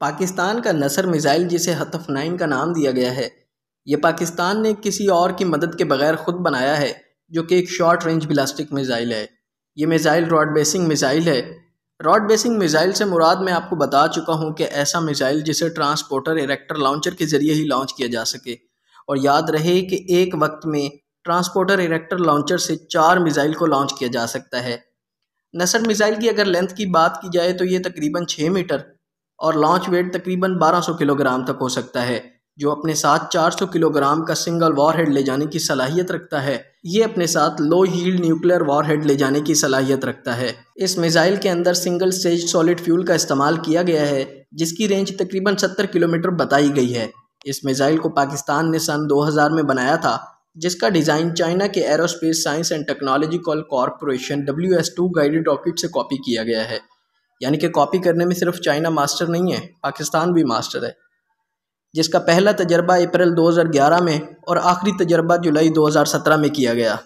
पाकिस्तान का नसर मिसाइल जिसे हतफ नाइन का नाम दिया गया है ये पाकिस्तान ने किसी और की मदद के बगैर ख़ुद बनाया है जो कि एक शॉर्ट रेंज ब्लास्टिक मिसाइल है ये मिसाइल रॉड बेसिंग मिसाइल है रॉड बेसिंग मिसाइल से मुराद मैं आपको बता चुका हूँ कि ऐसा मिसाइल जिसे ट्रांसपोर्टर इरेक्टर लॉन्चर के ज़रिए ही लॉन्च किया जा सके और याद रहे कि एक वक्त में ट्रांसपोर्टर इरेक्टर लॉन्चर से चार मिज़ाइल को लॉन्च किया जा सकता है नसर मिसाइल की अगर लेंथ की बात की जाए तो ये तकरीबन छः मीटर और लॉन्च वेट तकरीबन 1200 किलोग्राम तक हो सकता है जो अपने साथ 400 किलोग्राम का सिंगल वॉरहेड ले जाने की सलाहियत रखता है ये अपने साथ लो हील्ड न्यूक्लियर वॉरहेड ले जाने की सलाहियत रखता है इस मिसाइल के अंदर सिंगल स्टेज सॉलिड फ्यूल का इस्तेमाल किया गया है जिसकी रेंज तकरीबन 70 किलोमीटर बताई गई है इस मिसाइल को पाकिस्तान ने सन 2000 में बनाया था जिसका डिज़ाइन चाइना के aerospace science and technology call corporation W guided rocket से कॉपी किया गया है यानी कि कॉपी करने में सिर्फ चाइना मास्टर नहीं है पाकिस्तान भी मास्टर है जिसका पहला तजर्बा अप्रैल 2011 में और आखिरी तजर्बा जुलाई 2017 में किया गया